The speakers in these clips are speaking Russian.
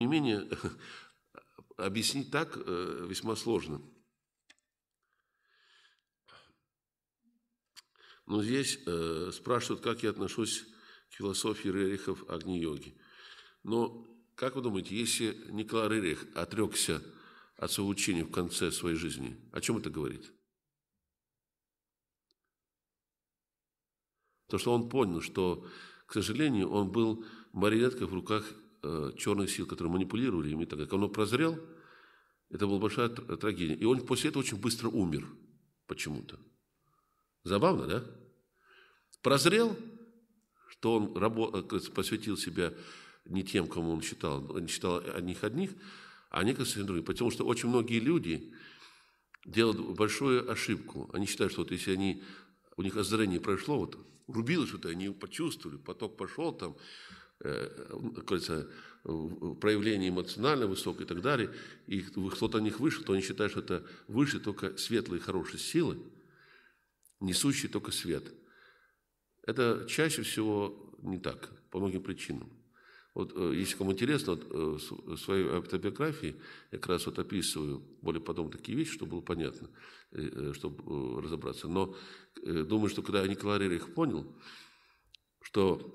Не менее, объяснить так э, весьма сложно. Но здесь э, спрашивают, как я отношусь к философии Рерихов Агни-йоги. Но как вы думаете, если Николай Рерих отрекся от своего учения в конце своей жизни, о чем это говорит? То, что он понял, что, к сожалению, он был марионеткой в руках Э, черных сил, которые манипулировали им и так далее. он прозрел, это была большая трагедия. И он после этого очень быстро умер почему-то. Забавно, да? Прозрел, что он э, посвятил себя не тем, кому он считал, он считал одних одних, а некоторые совсем другие. Потому что очень многие люди делают большую ошибку. Они считают, что вот если они, у них озарение прошло, вот рубило что-то, они почувствовали, поток пошел там, Э, кажется, проявление эмоционально высокое и так далее, и кто-то о них выше, то они считают что это выше только светлые хорошие силы, несущие только свет. Это чаще всего не так, по многим причинам. Вот, э, если кому интересно, вот, э, в своей автобиографии я как раз вот описываю более подробно такие вещи, чтобы было понятно, чтобы разобраться. Но думаю, что когда Николай Рерих понял, что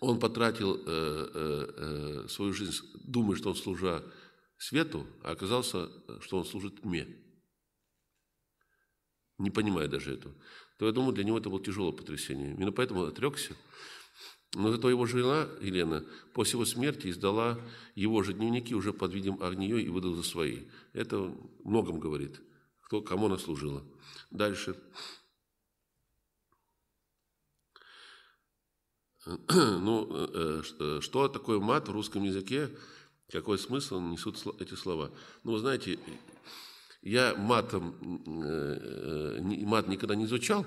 он потратил э, э, э свою жизнь, думая, что он служа свету, а оказался, э, что он служит тьме. Не понимая даже этого. То я думаю, для него это было тяжелое потрясение. Именно поэтому он отрекся. Но зато его жена, Елена, после его смерти издала его же дневники уже под видом огнею и выдала за свои. Это многом говорит, кто, кому она служила. Дальше. ну, э, э, что такое мат в русском языке, какой смысл несут эти слова. Ну, вы знаете, я матом, э, мат никогда не изучал,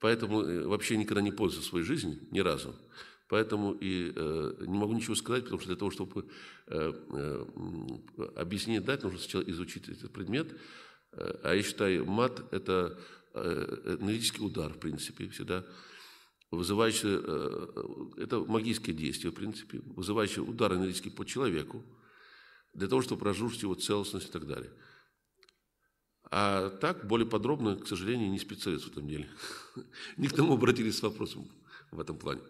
поэтому вообще никогда не пользовался своей жизнью, ни разу. Поэтому и э, не могу ничего сказать, потому что для того, чтобы э, э, объяснение дать, нужно сначала изучить этот предмет. А я считаю, мат – это аналитический удар, в принципе, всегда вызывающее э, э, это магическое действие, в принципе, вызывающее удар энергетически по человеку, для того, чтобы разрушить его целостность и так далее. А так, более подробно, к сожалению, не специалист в этом деле. Не к тому обратились с вопросом в этом плане.